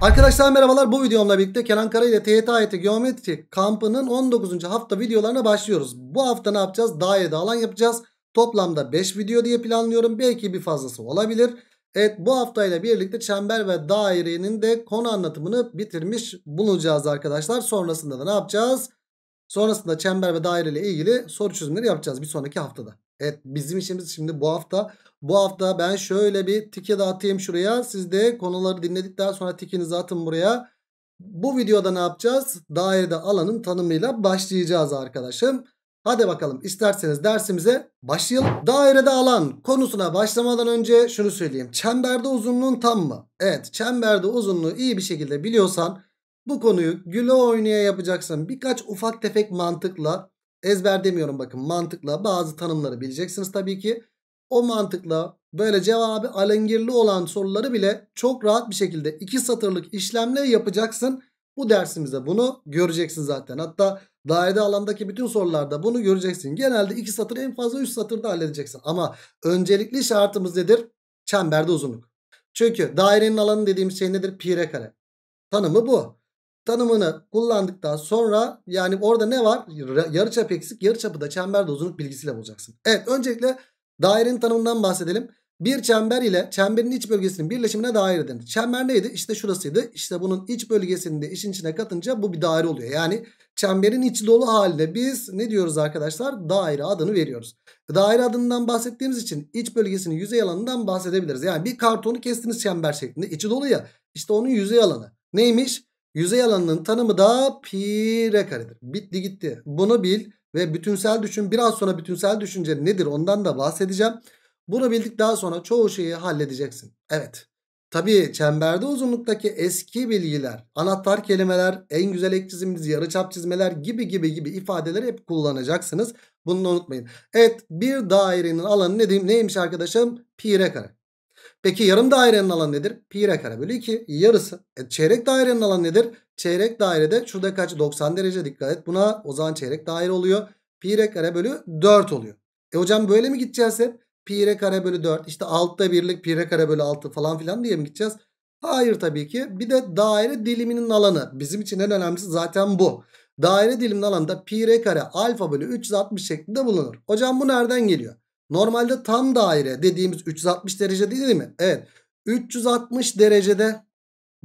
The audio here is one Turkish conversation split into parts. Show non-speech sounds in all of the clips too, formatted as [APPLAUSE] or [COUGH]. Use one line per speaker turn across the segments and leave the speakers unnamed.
Arkadaşlar merhabalar bu videomla birlikte Kenan Kara ile TYT Ayeti Geometri kampının 19. hafta videolarına başlıyoruz. Bu hafta ne yapacağız? Daire alan yapacağız. Toplamda 5 video diye planlıyorum. Belki bir fazlası olabilir. Evet bu haftayla birlikte çember ve dairenin de konu anlatımını bitirmiş bulunacağız arkadaşlar. Sonrasında da ne yapacağız? Sonrasında çember ve daire ile ilgili soru çözümleri yapacağız bir sonraki haftada. Evet bizim işimiz şimdi bu hafta. Bu hafta ben şöyle bir tike dağıtayım şuraya. Siz de konuları dinledikten sonra tikinizi atın buraya. Bu videoda ne yapacağız? Dairede alanın tanımıyla başlayacağız arkadaşım. Hadi bakalım isterseniz dersimize başlayalım. Dairede alan konusuna başlamadan önce şunu söyleyeyim. Çemberde uzunluğun tam mı? Evet çemberde uzunluğu iyi bir şekilde biliyorsan bu konuyu güle oynaya yapacaksın. Birkaç ufak tefek mantıkla ezber demiyorum bakın mantıkla bazı tanımları bileceksiniz tabii ki. O mantıkla böyle cevabı alengirli olan soruları bile çok rahat bir şekilde iki satırlık işlemle yapacaksın. Bu dersimizde bunu göreceksin zaten. Hatta dairede alandaki bütün sorularda bunu göreceksin. Genelde iki satır en fazla üç satırda halledeceksin. Ama öncelikli şartımız nedir? Çemberde uzunluk. Çünkü dairenin alanı dediğimiz şey nedir? Pire kare. Tanımı bu tanımını kullandıktan sonra yani orada ne var? Yarıçap eksik, yarıçapı da çemberde uzunluk bilgisiyle bulacaksın. Evet, öncelikle dairenin tanımından bahsedelim. Bir çember ile çemberin iç bölgesinin birleşimine daire denir. Çember neydi? İşte şurasıydı. İşte bunun iç bölgesini de işin içine katınca bu bir daire oluyor. Yani çemberin iç dolu haline biz ne diyoruz arkadaşlar? Daire adını veriyoruz. Daire adından bahsettiğimiz için iç bölgesinin yüzey alanından bahsedebiliriz. Yani bir kartonu kestiniz çember şeklinde. içi dolu ya. İşte onun yüzey alanı. Neymiş? Yüzey alanının tanımı da pi r karedir. Bitti gitti. Bunu bil ve bütünsel düşün. Biraz sonra bütünsel düşünce nedir ondan da bahsedeceğim. Bunu bildikten sonra çoğu şeyi halledeceksin. Evet. Tabii çemberde uzunluktaki eski bilgiler, anahtar kelimeler, en güzel ek çizimimiz, yarıçap çizmeler gibi gibi gibi ifadeleri hep kullanacaksınız. Bunu unutmayın. Evet bir dairenin alanı ne diyeyim, neymiş arkadaşım? Pi r kare. Peki yarım dairenin alanı nedir? Pi r kare bölü 2 yarısı. E, çeyrek dairenin alanı nedir? Çeyrek dairede şurada kaç? 90 derece dikkat et. Buna o zaman çeyrek daire oluyor. Pi r kare bölü 4 oluyor. E hocam böyle mi gideceğiz hep? Pi r kare bölü 4 İşte altta birlik pi r kare bölü 6 falan filan diye mi gideceğiz? Hayır tabii ki. Bir de daire diliminin alanı. Bizim için en önemlisi zaten bu. Daire diliminin alanında pi r kare alfa bölü 360 şeklinde bulunur. Hocam bu nereden geliyor? Normalde tam daire dediğimiz 360 derece değil mi? Evet. 360 derecede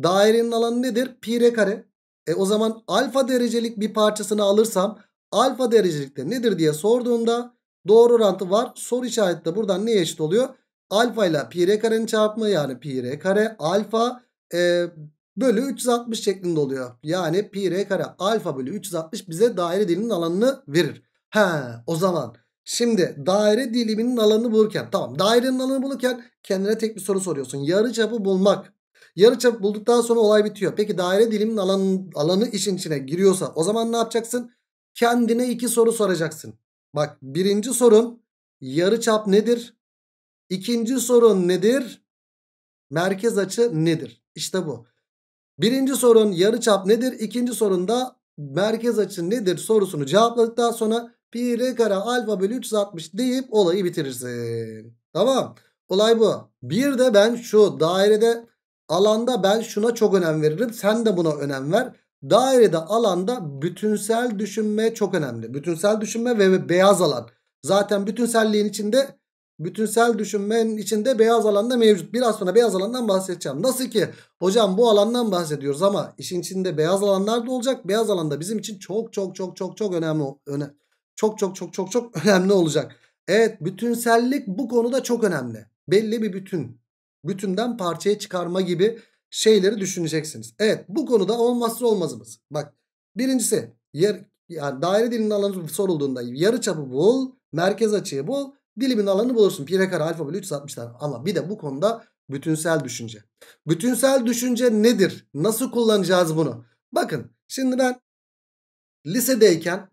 dairenin alanı nedir? Pi r kare. E o zaman alfa derecelik bir parçasını alırsam alfa derecelikte nedir diye sorduğunda doğru orantı var. Soru işareti de buradan ne eşit oluyor? Alfa ile pi r karenin çarpımı yani pi r kare alfa e, bölü 360 şeklinde oluyor. Yani pi r kare alfa bölü 360 bize daire dilinin alanını verir. He o zaman Şimdi daire diliminin alanını bulurken tamam dairenin alanını bulurken kendine tek bir soru soruyorsun. Yarıçapı bulmak. Yarıçapı bulduktan sonra olay bitiyor. Peki daire diliminin alanı, alanı işin içine giriyorsa o zaman ne yapacaksın? Kendine iki soru soracaksın. Bak birinci sorun yarıçap nedir? İkinci sorun nedir? Merkez açı nedir? İşte bu. Birinci sorun yarıçap nedir? İkinci sorun da merkez açı nedir sorusunu cevapladıktan sonra pi r kare alfa bölü 360 deyip olayı bitirirsin. Tamam. Olay bu. Bir de ben şu dairede alanda ben şuna çok önem veririm. Sen de buna önem ver. Dairede alanda bütünsel düşünme çok önemli. Bütünsel düşünme ve beyaz alan. Zaten bütünselliğin içinde bütünsel düşünmenin içinde beyaz alanda mevcut. Biraz sonra beyaz alandan bahsedeceğim. Nasıl ki hocam bu alandan bahsediyoruz ama işin içinde beyaz alanlar da olacak. Beyaz alanda bizim için çok çok çok çok çok önemli öne, çok çok çok çok çok [LAUGHS] önemli olacak. Evet bütünsellik bu konuda çok önemli. Belli bir bütün. Bütünden parçaya çıkarma gibi şeyleri düşüneceksiniz. Evet bu konuda olmazsa olmazımız. Bak birincisi yer, yani daire dilinin alanı sorulduğunda yarı çapı bul, merkez açıyı bul, dilimin alanı bulursun. Pire kare alfa bölü 360 Ama bir de bu konuda bütünsel düşünce. Bütünsel düşünce nedir? Nasıl kullanacağız bunu? Bakın şimdi ben lisedeyken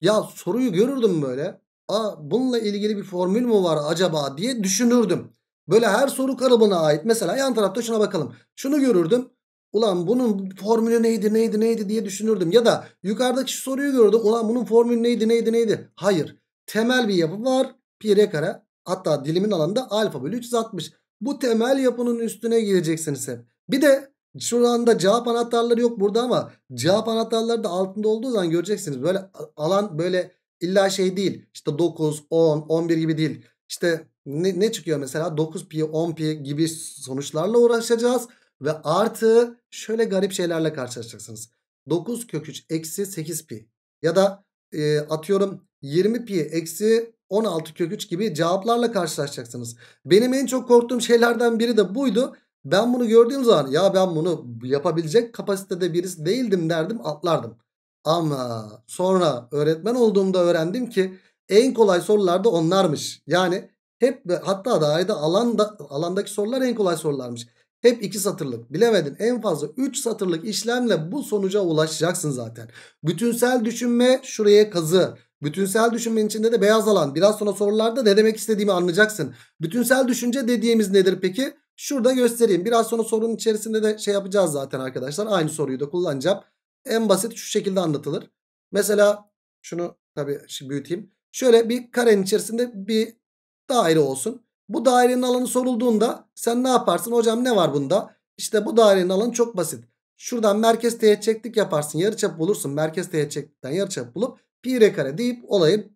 ya soruyu görürdüm böyle. Aa, bununla ilgili bir formül mü var acaba diye düşünürdüm. Böyle her soru kalıbına ait. Mesela yan tarafta şuna bakalım. Şunu görürdüm. Ulan bunun formülü neydi neydi neydi diye düşünürdüm. Ya da yukarıdaki soruyu gördüm. Ulan bunun formülü neydi neydi neydi. Hayır. Temel bir yapı var. Pi r kare. Hatta dilimin alanında alfa bölü 360. Bu temel yapının üstüne gireceksiniz hep. Bir de Şurada cevap anahtarları yok burada ama cevap anahtarları da altında olduğu zaman göreceksiniz. Böyle alan böyle illa şey değil. İşte 9, 10, 11 gibi değil. İşte ne, ne çıkıyor mesela 9 pi 10 pi gibi sonuçlarla uğraşacağız. Ve artı şöyle garip şeylerle karşılaşacaksınız. 9 kök 3 eksi 8 pi ya da e, atıyorum 20 pi eksi 16 kök 3 gibi cevaplarla karşılaşacaksınız. Benim en çok korktuğum şeylerden biri de buydu. Ben bunu gördüğüm zaman ya ben bunu yapabilecek kapasitede birisi değildim derdim atlardım. Ama sonra öğretmen olduğumda öğrendim ki en kolay sorular da onlarmış. Yani hep hatta da ayda alanda, alandaki sorular en kolay sorularmış. Hep iki satırlık bilemedin en fazla 3 satırlık işlemle bu sonuca ulaşacaksın zaten. Bütünsel düşünme şuraya kazı. Bütünsel düşünmenin içinde de beyaz alan. Biraz sonra sorularda ne demek istediğimi anlayacaksın. Bütünsel düşünce dediğimiz nedir peki? Şurada göstereyim. Biraz sonra sorunun içerisinde de şey yapacağız zaten arkadaşlar. Aynı soruyu da kullanacağım. En basit şu şekilde anlatılır. Mesela şunu tabii şimdi büyüteyim. Şöyle bir karenin içerisinde bir daire olsun. Bu dairenin alanı sorulduğunda sen ne yaparsın? Hocam ne var bunda? İşte bu dairenin alanı çok basit. Şuradan merkez teğet çektik yaparsın. Yarıçap bulursun. Merkez teğet çektikten yarıçap bulup pi r kare deyip olayı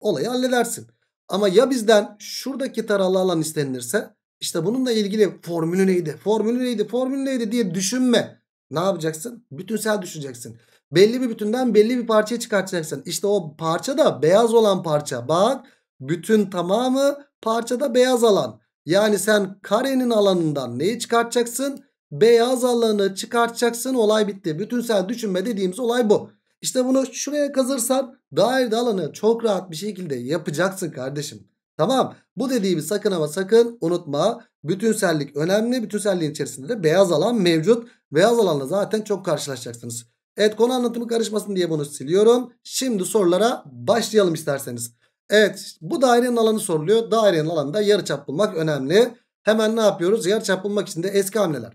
olayı halledersin. Ama ya bizden şuradaki taralı alan istenirse? İşte bununla ilgili formülü neydi? Formülü neydi? Formülü neydi diye düşünme. Ne yapacaksın? Bütünsel düşüneceksin. Belli bir bütünden belli bir parçayı çıkartacaksın. İşte o parça da beyaz olan parça. Bak bütün tamamı parçada beyaz alan. Yani sen karenin alanından neyi çıkartacaksın? Beyaz alanı çıkartacaksın. Olay bitti. Bütünsel düşünme dediğimiz olay bu. İşte bunu şuraya kazırsan daire alanı çok rahat bir şekilde yapacaksın kardeşim. Tamam bu dediğimi sakın ama sakın unutma. Bütünsellik önemli. Bütünselliğin içerisinde de beyaz alan mevcut. Beyaz alanla zaten çok karşılaşacaksınız. Evet konu anlatımı karışmasın diye bunu siliyorum. Şimdi sorulara başlayalım isterseniz. Evet bu dairenin alanı soruluyor. Dairenin alanında yarıçap bulmak önemli. Hemen ne yapıyoruz? Yarıçap bulmak için de eski hamleler.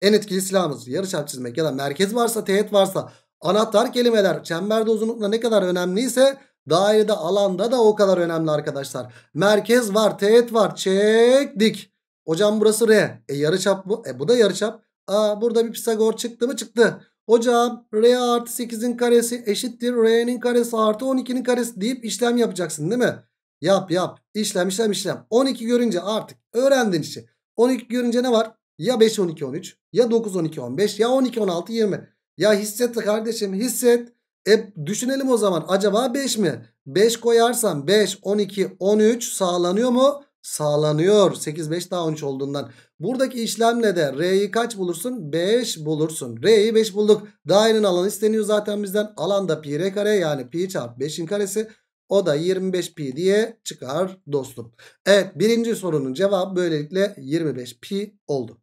En etkili silahımız yarıçap çizmek ya da merkez varsa teğet varsa anahtar kelimeler çemberde uzunlukla ne kadar önemliyse Dairede alanda da o kadar önemli arkadaşlar. Merkez var, teğet var. Çektik. Hocam burası R. E yarıçap bu. E bu da yarıçap. Aa burada bir Pisagor çıktı mı? Çıktı. Hocam R artı 8'in karesi eşittir. R'nin karesi artı 12'nin karesi deyip işlem yapacaksın değil mi? Yap yap. İşlem işlem işlem. 12 görünce artık öğrendin işi. 12 görünce ne var? Ya 5 12 13 ya 9 12 15 ya 12 16 20. Ya hisset kardeşim hisset. E düşünelim o zaman acaba 5 mi? 5 koyarsam 5, 12, 13 sağlanıyor mu? Sağlanıyor. 8, 5 daha 13 olduğundan. Buradaki işlemle de R'yi kaç bulursun? 5 bulursun. R'yi 5 bulduk. Dairenin alanı isteniyor zaten bizden. Alan da pi r kare yani pi çarpı 5'in karesi. O da 25 pi diye çıkar dostum. Evet birinci sorunun cevabı böylelikle 25 pi oldu.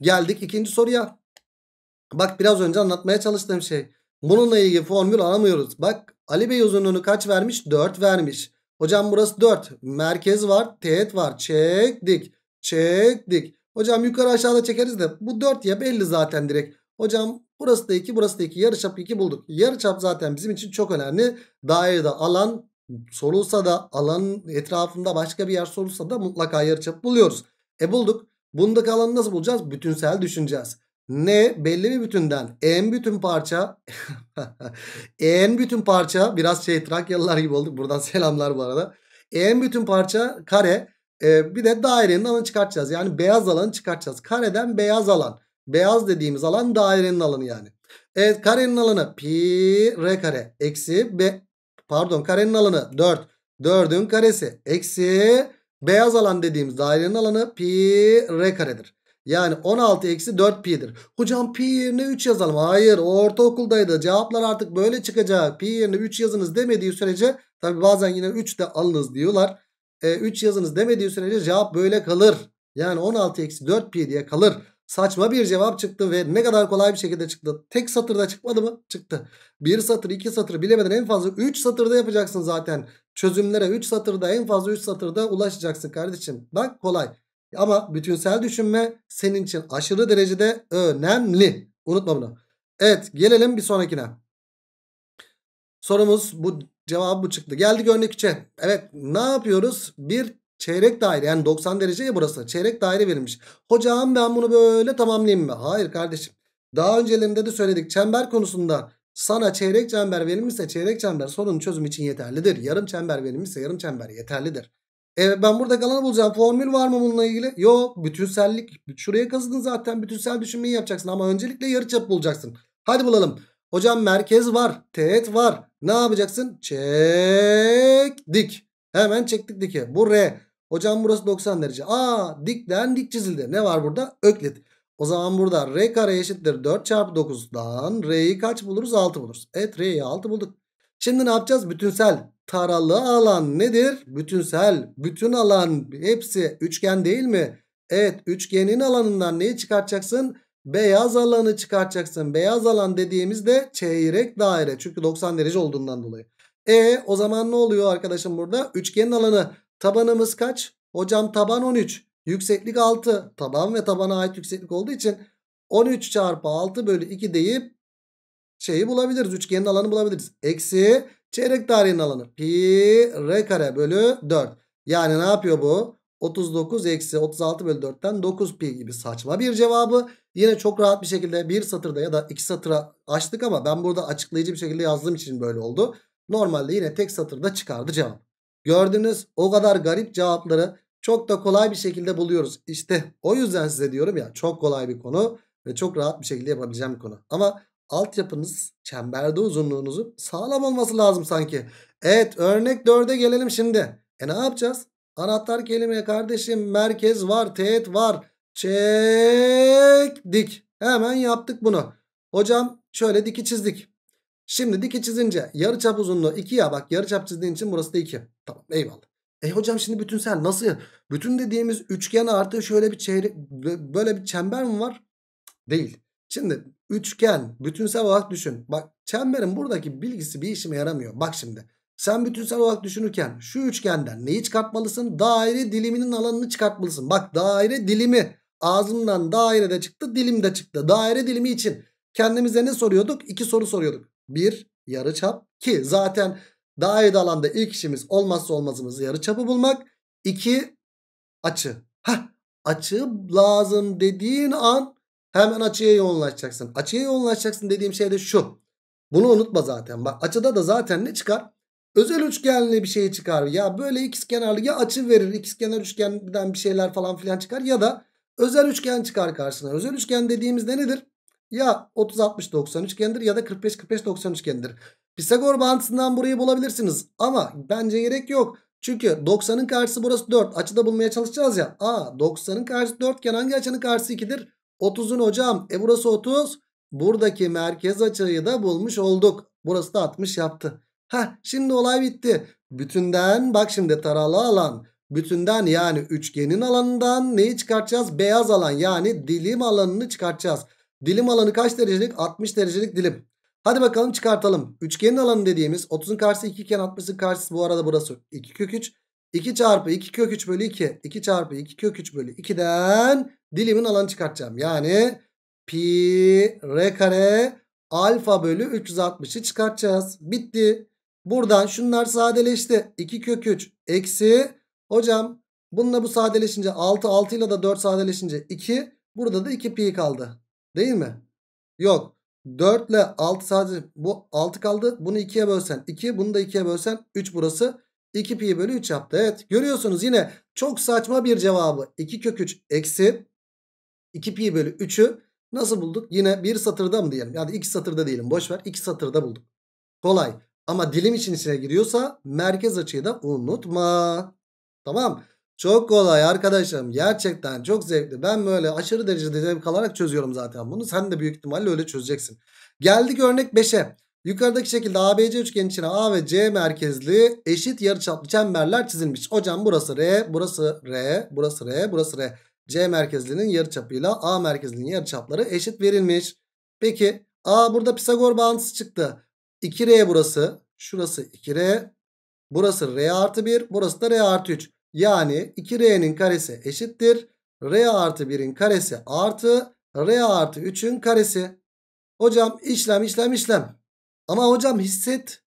Geldik ikinci soruya. Bak biraz önce anlatmaya çalıştığım şey. Bununla ilgili formül alamıyoruz. Bak Ali Bey uzunluğunu kaç vermiş? 4 vermiş. Hocam burası 4. Merkez var. Teğet var. Çektik. Çektik. Hocam yukarı aşağıda çekeriz de bu 4 ya belli zaten direkt. Hocam burası da 2 burası da 2 yarıçap 2 bulduk. Yarıçap zaten bizim için çok önemli. Dairede alan sorulsa da alanın etrafında başka bir yer sorulsa da mutlaka yarıçap buluyoruz. E bulduk. Bundaki alanı nasıl bulacağız? Bütünsel düşüneceğiz. N belli bir bütünden en bütün parça [LAUGHS] en bütün parça biraz şey Trakyalılar gibi olduk. Buradan selamlar bu arada. En bütün parça kare e, bir de dairenin alanı çıkartacağız. Yani beyaz alanı çıkartacağız. Kareden beyaz alan. Beyaz dediğimiz alan dairenin alanı yani. Evet karenin alanı pi r kare eksi b pardon karenin alanı 4. 4'ün karesi eksi beyaz alan dediğimiz dairenin alanı pi r karedir. Yani 16 eksi 4pi'dir. Hocam pi yerine 3 yazalım. Hayır o ortaokuldaydı. Cevaplar artık böyle çıkacak. Pi yerine 3 yazınız demediği sürece tabi bazen yine 3 de alınız diyorlar. E, 3 yazınız demediği sürece cevap böyle kalır. Yani 16 eksi 4pi diye kalır. Saçma bir cevap çıktı ve ne kadar kolay bir şekilde çıktı. Tek satırda çıkmadı mı? Çıktı. Bir satır, iki satır bilemeden en fazla 3 satırda yapacaksın zaten. Çözümlere 3 satırda en fazla 3 satırda ulaşacaksın kardeşim. Bak kolay. Ama bütünsel düşünme senin için aşırı derecede önemli. Unutma bunu. Evet gelelim bir sonrakine. Sorumuz bu cevabı bu çıktı. Geldik örnek 3'e. Evet ne yapıyoruz? Bir çeyrek daire yani 90 derece ya burası. Çeyrek daire verilmiş. Hocam ben bunu böyle tamamlayayım mı? Hayır kardeşim. Daha öncelerinde de söyledik. Çember konusunda sana çeyrek çember verilmişse çeyrek çember sorunun çözüm için yeterlidir. Yarım çember verilmişse yarım çember yeterlidir. Evet ben burada kalanı bulacağım. Formül var mı bununla ilgili? Yok. Bütünsellik. Şuraya kazıdın zaten. Bütünsel düşünmeyi yapacaksın. Ama öncelikle yarıçap bulacaksın. Hadi bulalım. Hocam merkez var. Teğet var. Ne yapacaksın? Çek dik. Hemen çektik dike. Bu R. Hocam burası 90 derece. Aa dikten dik çizildi. Ne var burada? Öklit. O zaman burada R kare eşittir 4 çarpı 9'dan R'yi kaç buluruz? 6 buluruz. Evet R'yi 6 bulduk. Şimdi ne yapacağız? Bütünsel taralı alan nedir? Bütünsel. Bütün alan hepsi üçgen değil mi? Evet üçgenin alanından neyi çıkartacaksın? Beyaz alanı çıkartacaksın. Beyaz alan dediğimizde çeyrek daire. Çünkü 90 derece olduğundan dolayı. E o zaman ne oluyor arkadaşım burada? Üçgenin alanı tabanımız kaç? Hocam taban 13. Yükseklik 6. Taban ve tabana ait yükseklik olduğu için 13 çarpı 6 bölü 2 deyip şeyi bulabiliriz. Üçgenin alanı bulabiliriz. Eksi çeyrek dairenin alanı. Pi r kare bölü 4. Yani ne yapıyor bu? 39 eksi 36 bölü 4'ten 9 pi gibi saçma bir cevabı. Yine çok rahat bir şekilde bir satırda ya da iki satıra açtık ama ben burada açıklayıcı bir şekilde yazdığım için böyle oldu. Normalde yine tek satırda çıkardı cevap. Gördünüz o kadar garip cevapları çok da kolay bir şekilde buluyoruz. İşte o yüzden size diyorum ya çok kolay bir konu ve çok rahat bir şekilde yapabileceğim bir konu. Ama altyapınız çemberde uzunluğunuzu sağlam olması lazım sanki. Evet örnek 4'e gelelim şimdi. E ne yapacağız? Anahtar kelime kardeşim merkez var teğet var. Çektik. Hemen yaptık bunu. Hocam şöyle diki çizdik. Şimdi diki çizince yarıçap uzunluğu 2 ya bak yarıçap çizdiğin için burası da 2. Tamam eyvallah. E hocam şimdi bütünsel nasıl? Bütün dediğimiz üçgen artı şöyle bir çeyrek böyle bir çember mi var? Değil. Şimdi Üçgen. Bütünsel olarak düşün. Bak çemberin buradaki bilgisi bir işime yaramıyor. Bak şimdi. Sen bütünsel olarak düşünürken şu üçgenden neyi çıkartmalısın? Daire diliminin alanını çıkartmalısın. Bak daire dilimi. Ağzımdan daire de çıktı dilim de çıktı. Daire dilimi için kendimize ne soruyorduk? İki soru soruyorduk. Bir yarı çap. ki zaten daire alanda ilk işimiz olmazsa olmazımız yarı çapı bulmak. İki açı. Hah açı lazım dediğin an Hemen açıya yoğunlaşacaksın. Açıya yoğunlaşacaksın dediğim şey de şu. Bunu unutma zaten. Bak açıda da zaten ne çıkar? Özel üçgenli bir şey çıkar. Ya böyle ikizkenarlı ya açı verir. İkizkenar üçgenden bir şeyler falan filan çıkar ya da özel üçgen çıkar karşısına. Özel üçgen dediğimizde nedir? Ya 30-60-90 üçgendir ya da 45-45-90 üçgendir. Pisagor bağıntısından burayı bulabilirsiniz. Ama bence gerek yok. Çünkü 90'ın karşısı burası 4. Açıda bulmaya çalışacağız ya. Aa 90'ın karşısı 4 iken hangi açının karşısı 2'dir? 30'un hocam. E burası 30. Buradaki merkez açıyı da bulmuş olduk. Burası da 60 yaptı. Heh şimdi olay bitti. Bütünden bak şimdi taralı alan. Bütünden yani üçgenin alanından neyi çıkartacağız? Beyaz alan yani dilim alanını çıkartacağız. Dilim alanı kaç derecelik? 60 derecelik dilim. Hadi bakalım çıkartalım. Üçgenin alanı dediğimiz 30'un karşısı 2 iken 60'ın karşısı bu arada burası 2 kök 3. 2 çarpı 2 kök 3 bölü 2. 2 çarpı 2 kök 3 bölü 2'den dilimin alanı çıkartacağım. Yani pi r kare alfa bölü 360'ı çıkartacağız. Bitti. Buradan şunlar sadeleşti. 2 kök 3 eksi. Hocam bununla bu sadeleşince 6 6 ile de 4 sadeleşince 2. Burada da 2 pi kaldı. Değil mi? Yok. 4 ile 6 sadece bu 6 kaldı. Bunu 2'ye bölsen 2. Bunu da 2'ye bölsen 3 burası. 2 pi bölü 3 yaptı. Evet görüyorsunuz yine çok saçma bir cevabı. 2 kök 3 eksi 2 pi bölü 3'ü nasıl bulduk? Yine bir satırda mı diyelim? Yani iki satırda diyelim ver. iki satırda bulduk. Kolay. Ama dilim için içine giriyorsa merkez açıyı da unutma. Tamam. Çok kolay arkadaşım. Gerçekten çok zevkli. Ben böyle aşırı derecede zevk alarak çözüyorum zaten bunu. Sen de büyük ihtimalle öyle çözeceksin. Geldik örnek 5'e. Yukarıdaki şekilde ABC üçgen içine A ve C merkezli eşit yarıçaplı çemberler çizilmiş. Hocam burası R, burası R, burası R, burası R. C merkezlinin yarıçapıyla A merkezlinin yarıçapları eşit verilmiş. Peki A burada Pisagor bağıntısı çıktı. 2R burası. Şurası 2R. Burası R artı 1. Burası da R artı 3. Yani 2R'nin karesi eşittir. R artı 1'in karesi artı R artı 3'ün karesi. Hocam işlem işlem işlem. Ama hocam hisset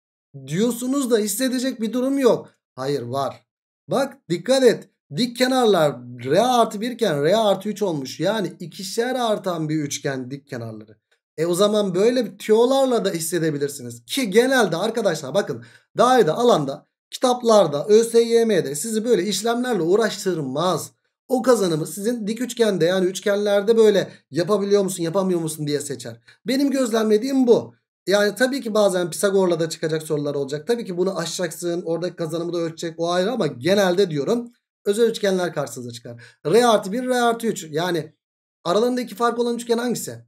diyorsunuz da hissedecek bir durum yok. Hayır var. Bak dikkat et. Dik kenarlar R artı 1 iken R artı 3 olmuş. Yani ikişer artan bir üçgen dik kenarları. E o zaman böyle bir tiyolarla da hissedebilirsiniz. Ki genelde arkadaşlar bakın dairede alanda kitaplarda ÖSYM'de sizi böyle işlemlerle uğraştırmaz. O kazanımı sizin dik üçgende yani üçgenlerde böyle yapabiliyor musun yapamıyor musun diye seçer. Benim gözlemlediğim bu. Yani tabii ki bazen Pisagor'la da çıkacak sorular olacak. Tabii ki bunu aşacaksın. Oradaki kazanımı da ölçecek. O ayrı ama genelde diyorum özel üçgenler karşınıza çıkar. R artı 1, R artı 3. Yani aralarında iki fark olan üçgen hangisi?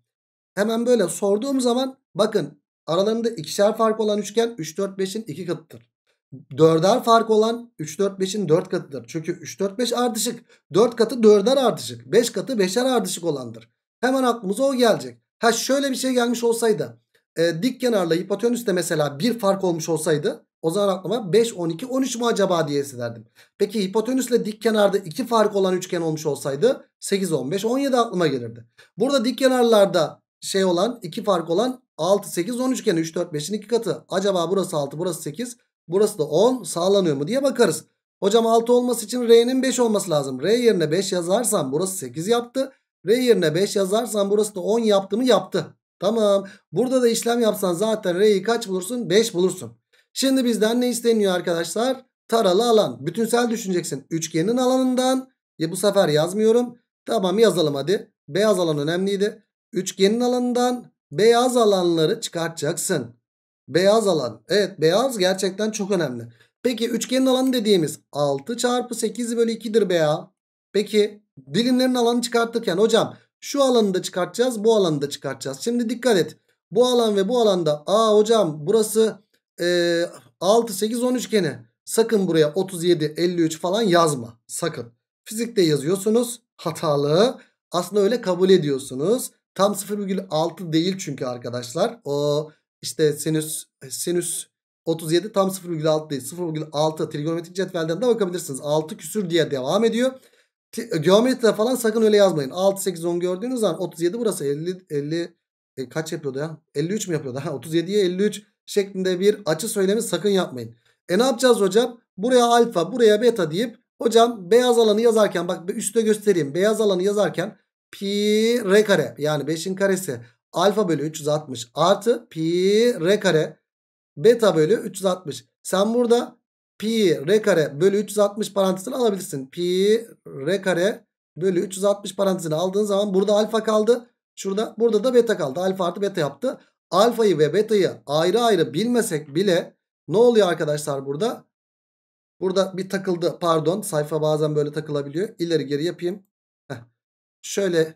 Hemen böyle sorduğum zaman bakın aralarında ikişer fark olan üçgen 3, 4, 5'in iki katıdır. Dörder fark olan 3, 4, 5'in 4 katıdır. Çünkü 3, 4, 5 artışık. 4 katı 4'er artışık. 5 katı 5'er artışık olandır. Hemen aklımıza o gelecek. Ha şöyle bir şey gelmiş olsaydı e, dik kenarla hipotenüste mesela bir fark olmuş olsaydı o zaman aklıma 5, 12, 13 mu acaba diye hissederdim. Peki hipotenüsle dik kenarda iki fark olan üçgen olmuş olsaydı 8, 15, 17 aklıma gelirdi. Burada dik kenarlarda şey olan iki fark olan 6, 8, 13 üçgeni 3, 4, 5'in iki katı. Acaba burası 6, burası 8, burası da 10 sağlanıyor mu diye bakarız. Hocam 6 olması için R'nin 5 olması lazım. R yerine 5 yazarsam burası 8 yaptı. R yerine 5 yazarsam burası da 10 yaptı mı yaptı. Tamam. Burada da işlem yapsan zaten R'yi kaç bulursun? 5 bulursun. Şimdi bizden ne isteniyor arkadaşlar? Taralı alan. Bütünsel düşüneceksin. Üçgenin alanından. ya e, bu sefer yazmıyorum. Tamam yazalım hadi. Beyaz alan önemliydi. Üçgenin alanından beyaz alanları çıkartacaksın. Beyaz alan. Evet beyaz gerçekten çok önemli. Peki üçgenin alanı dediğimiz 6 çarpı 8 bölü 2'dir be ya. Peki dilimlerin alanı çıkartırken hocam şu alanı da çıkartacağız. Bu alanı da çıkartacağız. Şimdi dikkat et. Bu alan ve bu alanda. Aa hocam burası e, 6, 8, 13 üçgeni. Sakın buraya 37, 53 falan yazma. Sakın. Fizikte yazıyorsunuz. Hatalı. Aslında öyle kabul ediyorsunuz. Tam 0,6 değil çünkü arkadaşlar. O işte sinüs sinüs 37 tam 0,6 değil. 0,6 trigonometrik cetvelden de bakabilirsiniz. 6 küsür diye devam ediyor. E, Geometride falan sakın öyle yazmayın. 6, 8, 10 gördüğünüz zaman 37 burası 50, 50 e, kaç yapıyordu ya? 53 mi yapıyordu? 37'ye [LAUGHS] 53 şeklinde bir açı söylemi sakın yapmayın. E ne yapacağız hocam? Buraya alfa buraya beta deyip hocam beyaz alanı yazarken bak üstte göstereyim. Beyaz alanı yazarken pi r kare yani 5'in karesi alfa bölü 360 artı pi r kare beta bölü 360. Sen burada pi r kare bölü 360 parantezini alabilirsin. Pi r kare bölü 360 parantezini aldığın zaman burada alfa kaldı. Şurada burada da beta kaldı. Alfa artı beta yaptı. Alfayı ve betayı ayrı ayrı bilmesek bile ne oluyor arkadaşlar burada? Burada bir takıldı pardon sayfa bazen böyle takılabiliyor. İleri geri yapayım. Heh. Şöyle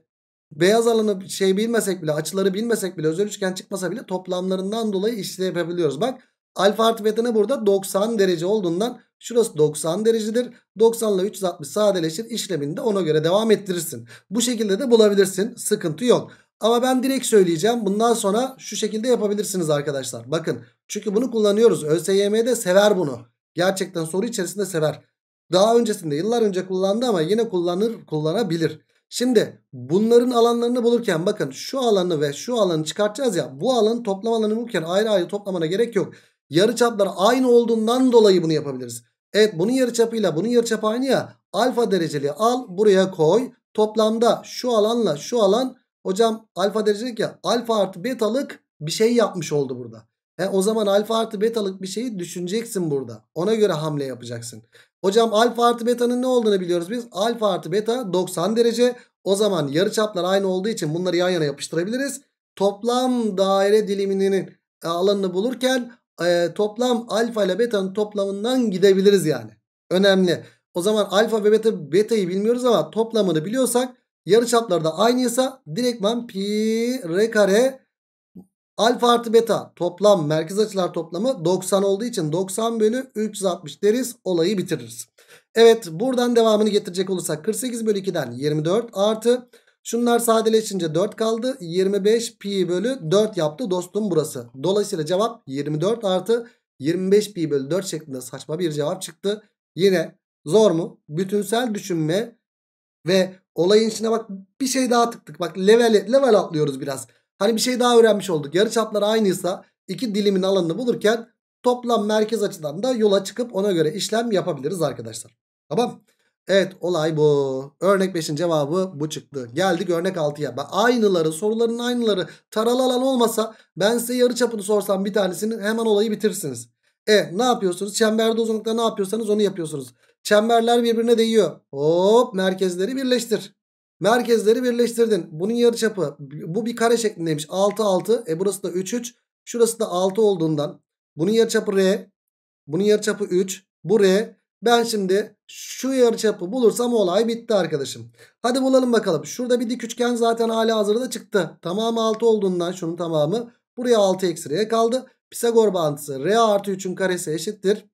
beyaz alanı şey bilmesek bile açıları bilmesek bile özel üçgen çıkmasa bile toplamlarından dolayı yapabiliyoruz. Bak Alfa artı beta ne burada? 90 derece olduğundan şurası 90 derecedir. 90 ile 360 sadeleşir. işleminde ona göre devam ettirirsin. Bu şekilde de bulabilirsin. Sıkıntı yok. Ama ben direkt söyleyeceğim. Bundan sonra şu şekilde yapabilirsiniz arkadaşlar. Bakın çünkü bunu kullanıyoruz. ÖSYM'de sever bunu. Gerçekten soru içerisinde sever. Daha öncesinde yıllar önce kullandı ama yine kullanır kullanabilir. Şimdi bunların alanlarını bulurken bakın şu alanı ve şu alanı çıkartacağız ya. Bu alanın toplam alanı bulurken ayrı ayrı toplamana gerek yok. Yarıçaplar aynı olduğundan dolayı bunu yapabiliriz. Evet bunun yarıçapıyla bunun yarıçapı aynı ya. Alfa dereceli al buraya koy. Toplamda şu alanla şu alan hocam alfa derecelik ya alfa artı betalık bir şey yapmış oldu burada. He, o zaman alfa artı betalık bir şeyi düşüneceksin burada. Ona göre hamle yapacaksın. Hocam alfa artı beta'nın ne olduğunu biliyoruz biz. Alfa artı beta 90 derece. O zaman yarıçaplar aynı olduğu için bunları yan yana yapıştırabiliriz. Toplam daire diliminin e, alanını bulurken e, toplam alfa ile beta'nın toplamından gidebiliriz yani. Önemli. O zaman alfa ve beta beta'yı bilmiyoruz ama toplamını biliyorsak yarıçapları da aynıysa direktman pi r kare alfa artı beta toplam merkez açılar toplamı 90 olduğu için 90 bölü 360 deriz olayı bitiririz. Evet buradan devamını getirecek olursak 48 bölü 2'den 24 artı Şunlar sadeleşince 4 kaldı. 25 pi bölü 4 yaptı dostum burası. Dolayısıyla cevap 24 artı 25 pi bölü 4 şeklinde saçma bir cevap çıktı. Yine zor mu? Bütünsel düşünme ve olayın içine bak bir şey daha tıktık. Bak level, level atlıyoruz biraz. Hani bir şey daha öğrenmiş olduk. Yarı çaplar aynıysa iki dilimin alanını bulurken toplam merkez açıdan da yola çıkıp ona göre işlem yapabiliriz arkadaşlar. Tamam Evet olay bu. Örnek 5'in cevabı bu çıktı. Geldik örnek 6'ya. aynıları soruların aynıları taralalan olmasa ben size yarı çapını sorsam bir tanesinin hemen olayı bitirsiniz. E ne yapıyorsunuz? Çemberde uzunlukta ne yapıyorsanız onu yapıyorsunuz. Çemberler birbirine değiyor. Hop merkezleri birleştir. Merkezleri birleştirdin. Bunun yarı çapı bu bir kare şeklindeymiş. 6 6. E burası da 3 3. Şurası da 6 olduğundan bunun yarı çapı R. Bunun yarı çapı 3. Bu R. Ben şimdi şu yarıçapı bulursam olay bitti arkadaşım. Hadi bulalım bakalım. Şurada bir dik üçgen zaten hali hazırda çıktı. Tamamı 6 olduğundan şunun tamamı. Buraya 6 eksi r kaldı. Pisagor bağıntısı r artı 3'ün karesi eşittir.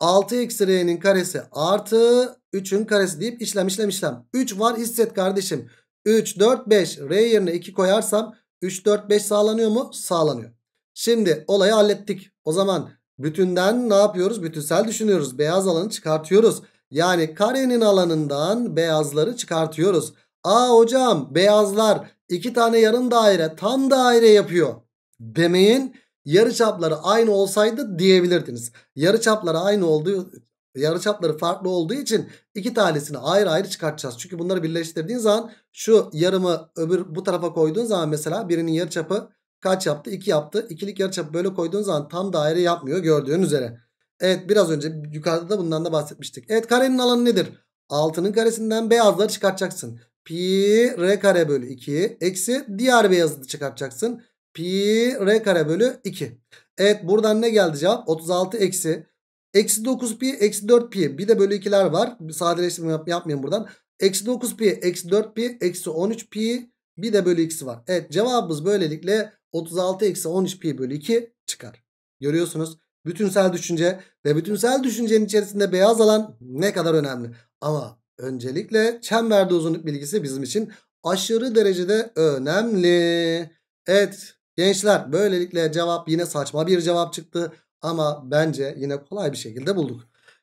6 eksi r'nin karesi artı 3'ün karesi deyip işlem işlem işlem. 3 var hisset kardeşim. 3, 4, 5 r yerine 2 koyarsam 3, 4, 5 sağlanıyor mu? Sağlanıyor. Şimdi olayı hallettik. O zaman Bütünden ne yapıyoruz? Bütünsel düşünüyoruz. Beyaz alanı çıkartıyoruz. Yani karenin alanından beyazları çıkartıyoruz. Aa hocam beyazlar iki tane yarım daire tam daire yapıyor. Demeyin yarıçapları aynı olsaydı diyebilirdiniz. Yarıçapları aynı olduğu yarıçapları farklı olduğu için iki tanesini ayrı ayrı çıkartacağız. Çünkü bunları birleştirdiğin zaman şu yarımı öbür bu tarafa koyduğun zaman mesela birinin yarıçapı kaç yaptı? 2 yaptı. İkilik yarıçapı böyle koyduğun zaman tam daire yapmıyor gördüğün üzere. Evet biraz önce yukarıda da bundan da bahsetmiştik. Evet karenin alanı nedir? 6'nın karesinden beyazları çıkartacaksın. Pi r kare bölü 2 eksi diğer beyazı çıkartacaksın. Pi r kare bölü 2. Evet buradan ne geldi cevap? 36 eksi. Eksi 9 pi eksi 4 pi. Bir de bölü 2'ler var. Sadeleştirme yap yapmayın buradan. Eksi 9 pi eksi 4 pi eksi 13 pi. Bir de bölü 2'si var. Evet cevabımız böylelikle 36 eksi 13 pi bölü 2 çıkar. Görüyorsunuz bütünsel düşünce ve bütünsel düşüncenin içerisinde beyaz alan ne kadar önemli. Ama öncelikle çemberde uzunluk bilgisi bizim için aşırı derecede önemli. Evet gençler böylelikle cevap yine saçma bir cevap çıktı. Ama bence yine kolay bir şekilde bulduk.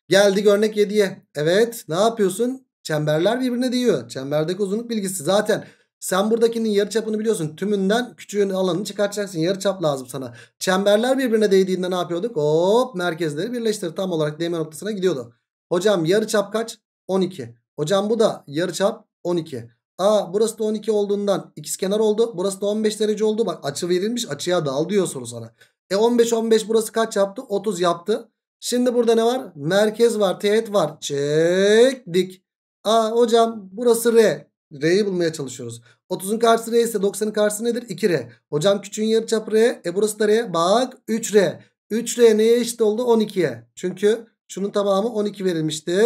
Geldik örnek 7'ye. Evet ne yapıyorsun? Çemberler birbirine değiyor. Çemberdeki uzunluk bilgisi zaten sen buradakinin yarı çapını biliyorsun. Tümünden küçüğün alanını çıkartacaksın. Yarı çap lazım sana. Çemberler birbirine değdiğinde ne yapıyorduk? Hop merkezleri birleştir. Tam olarak değme noktasına gidiyordu. Hocam yarı çap kaç? 12. Hocam bu da yarı çap 12. Aa burası da 12 olduğundan kenar oldu. Burası da 15 derece oldu. Bak açı verilmiş. Açıya dal diyor soru sana. E 15 15 burası kaç yaptı? 30 yaptı. Şimdi burada ne var? Merkez var, teğet var. Çektik. Aa hocam burası R. R'yi bulmaya çalışıyoruz. 30'un karşısı R ise 90'ın karşısı nedir? 2R. Hocam küçüğün yarıçapı R. E burası da R. Bak 3R. 3R neye eşit oldu? 12'ye. Çünkü şunun tamamı 12 verilmişti.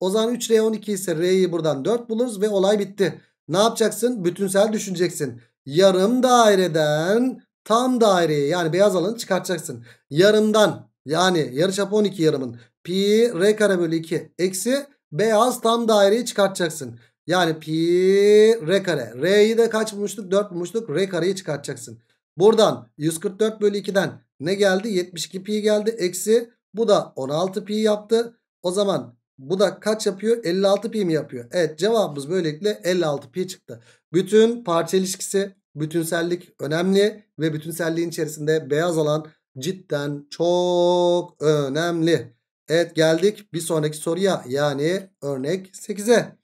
O zaman 3R 12 ise R'yi buradan 4 buluruz ve olay bitti. Ne yapacaksın? Bütünsel düşüneceksin. Yarım daireden tam daireye yani beyaz alanı çıkartacaksın. Yarımdan yani yarıçapı 12 yarımın pi R kare bölü 2 eksi beyaz tam daireyi çıkartacaksın. Yani pi r kare. R'yi de kaç bulmuştuk? 4 bulmuştuk. R kareyi çıkartacaksın. Buradan 144 bölü 2'den ne geldi? 72 pi geldi. Eksi bu da 16 pi yaptı. O zaman bu da kaç yapıyor? 56 pi mi yapıyor? Evet cevabımız böylelikle 56 pi çıktı. Bütün parça ilişkisi, bütünsellik önemli ve bütünselliğin içerisinde beyaz alan cidden çok önemli. Evet geldik bir sonraki soruya yani örnek 8'e.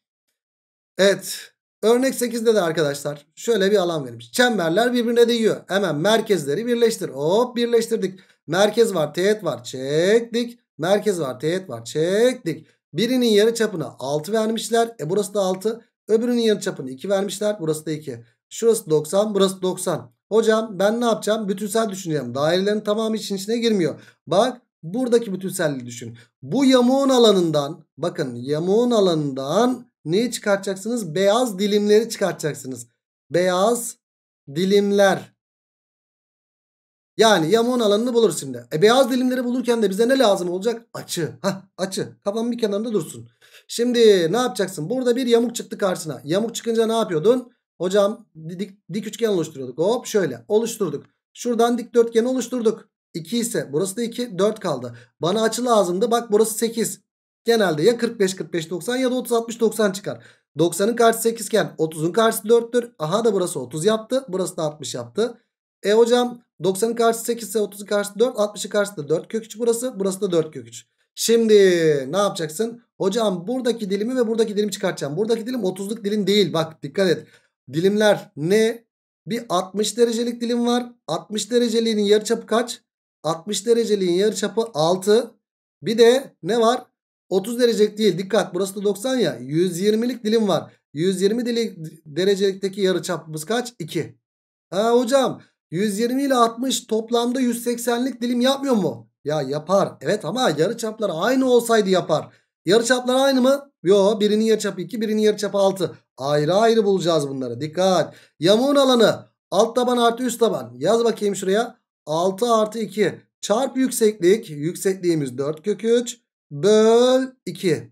Evet. Örnek 8'de de arkadaşlar şöyle bir alan verilmiş. Çemberler birbirine değiyor. Hemen merkezleri birleştir. Hop birleştirdik. Merkez var teğet var çektik. Merkez var teğet var çektik. Birinin yarı çapına 6 vermişler. E burası da 6. Öbürünün yarı çapını 2 vermişler. Burası da 2. Şurası 90 burası 90. Hocam ben ne yapacağım? Bütünsel düşüneceğim. Dairelerin tamamı için içine girmiyor. Bak buradaki bütünselliği düşün. Bu yamuğun alanından bakın yamuğun alanından Neyi çıkartacaksınız? Beyaz dilimleri çıkartacaksınız. Beyaz dilimler. Yani yamuğun alanını bulur şimdi. E, beyaz dilimleri bulurken de bize ne lazım olacak? Açı. Hah açı. Kafam bir kenarında dursun. Şimdi ne yapacaksın? Burada bir yamuk çıktı karşına. Yamuk çıkınca ne yapıyordun? Hocam dik, dik üçgen oluşturuyorduk. Hop şöyle oluşturduk. Şuradan dik dörtgen oluşturduk. 2 ise burası da 2 4 kaldı. Bana açı lazımdı. Bak burası 8. Genelde ya 45-45-90 ya da 30-60-90 çıkar. 90'ın karşısı 8 iken 30'un karşısı 4'tür. Aha da burası 30 yaptı. Burası da 60 yaptı. E hocam 90'ın karşısı 8 ise 30'un karşısı 4. 60'ın karşısı da 4 kök 3 burası. Burası da 4 kök 3. Şimdi ne yapacaksın? Hocam buradaki dilimi ve buradaki dilimi çıkartacağım. Buradaki dilim 30'luk dilim değil. Bak dikkat et. Dilimler ne? Bir 60 derecelik dilim var. 60 dereceliğinin yarıçapı kaç? 60 dereceliğin yarıçapı 6. Bir de ne var? 30 derecelik değil dikkat burası da 90 ya 120'lik dilim var. 120 dilik, derecelikteki yarı çapımız kaç? 2. Ha hocam 120 ile 60 toplamda 180'lik dilim yapmıyor mu? Ya yapar. Evet ama yarı çaplar aynı olsaydı yapar. Yarı çaplar aynı mı? Yo birinin yarı çapı 2 birinin yarı çapı 6. Ayrı ayrı bulacağız bunları. Dikkat. Yamuğun alanı alt taban artı üst taban. Yaz bakayım şuraya. 6 artı 2 çarp yükseklik. Yüksekliğimiz 4 kök 3 böl 2.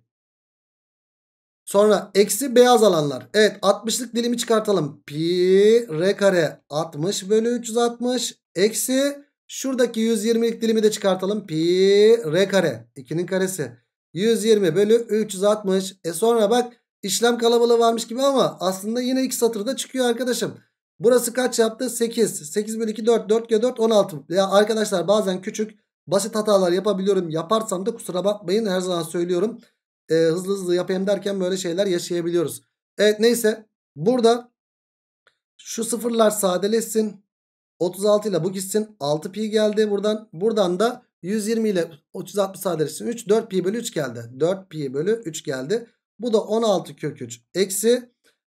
Sonra eksi beyaz alanlar. Evet 60'lık dilimi çıkartalım. Pi r kare 60 bölü 360 eksi şuradaki 120'lik dilimi de çıkartalım. Pi r kare 2'nin karesi 120 bölü 360. E sonra bak işlem kalabalığı varmış gibi ama aslında yine ilk satırda çıkıyor arkadaşım. Burası kaç yaptı? 8. 8 bölü 2 4. 4 kere 4 16. Ya arkadaşlar bazen küçük Basit hatalar yapabiliyorum. Yaparsam da kusura bakmayın her zaman söylüyorum. E, hızlı hızlı yapayım derken böyle şeyler yaşayabiliyoruz. Evet neyse burada şu sıfırlar sadeleşsin. 36 ile bu gitsin. 6 pi geldi buradan. Buradan da 120 ile 360 sadeleşsin. 3 4 pi bölü 3 geldi. 4 pi bölü 3 geldi. Bu da 16 kök 3 eksi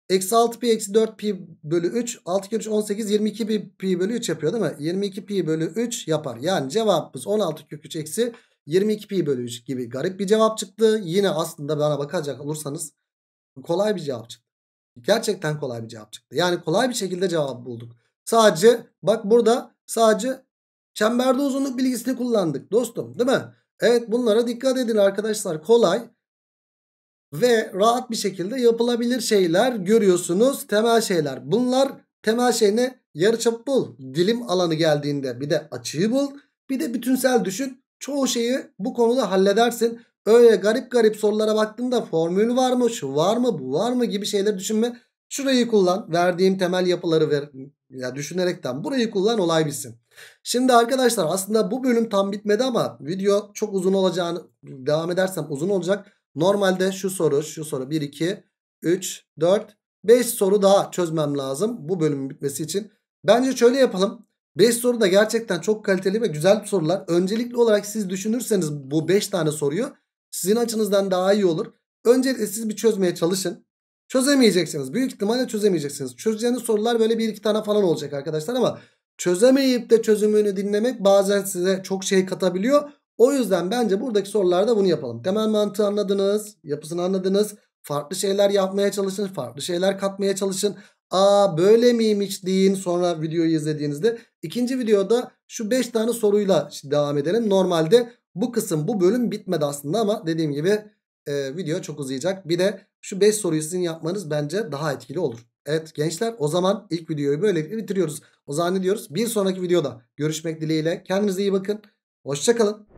Eksi 6 pi eksi 4 pi bölü 3. 6 kere 3 18 22 pi, pi bölü 3 yapıyor değil mi? 22 pi bölü 3 yapar. Yani cevabımız 16 kök 3 eksi 22 pi bölü 3 gibi garip bir cevap çıktı. Yine aslında bana bakacak olursanız kolay bir cevap çıktı. Gerçekten kolay bir cevap çıktı. Yani kolay bir şekilde cevap bulduk. Sadece bak burada sadece çemberde uzunluk bilgisini kullandık dostum değil mi? Evet bunlara dikkat edin arkadaşlar kolay ve rahat bir şekilde yapılabilir şeyler görüyorsunuz. Temel şeyler bunlar. Temel şey ne? Yarıçapı bul. Dilim alanı geldiğinde bir de açıyı bul. Bir de bütünsel düşün. Çoğu şeyi bu konuda halledersin. Öyle garip garip sorulara baktığında formül var mı, şu var mı, bu var mı gibi şeyler düşünme. Şurayı kullan. Verdiğim temel yapıları ver. Ya düşünerekten burayı kullan olay bilsin Şimdi arkadaşlar aslında bu bölüm tam bitmedi ama video çok uzun olacağını devam edersem uzun olacak. Normalde şu soru, şu soru 1, 2, 3, 4, 5 soru daha çözmem lazım bu bölümün bitmesi için. Bence şöyle yapalım. 5 soru da gerçekten çok kaliteli ve güzel sorular. Öncelikli olarak siz düşünürseniz bu 5 tane soruyu sizin açınızdan daha iyi olur. Öncelikle siz bir çözmeye çalışın. Çözemeyeceksiniz. Büyük ihtimalle çözemeyeceksiniz. Çözeceğiniz sorular böyle bir iki tane falan olacak arkadaşlar ama çözemeyip de çözümünü dinlemek bazen size çok şey katabiliyor. O yüzden bence buradaki sorularda bunu yapalım. Temel mantığı anladınız. Yapısını anladınız. Farklı şeyler yapmaya çalışın. Farklı şeyler katmaya çalışın. Aa böyle miymiş deyin sonra videoyu izlediğinizde. ikinci videoda şu 5 tane soruyla devam edelim. Normalde bu kısım bu bölüm bitmedi aslında ama dediğim gibi e, video çok uzayacak. Bir de şu 5 soruyu sizin yapmanız bence daha etkili olur. Evet gençler o zaman ilk videoyu böylelikle bitiriyoruz. O zaman ne diyoruz? Bir sonraki videoda görüşmek dileğiyle. Kendinize iyi bakın. Hoşçakalın.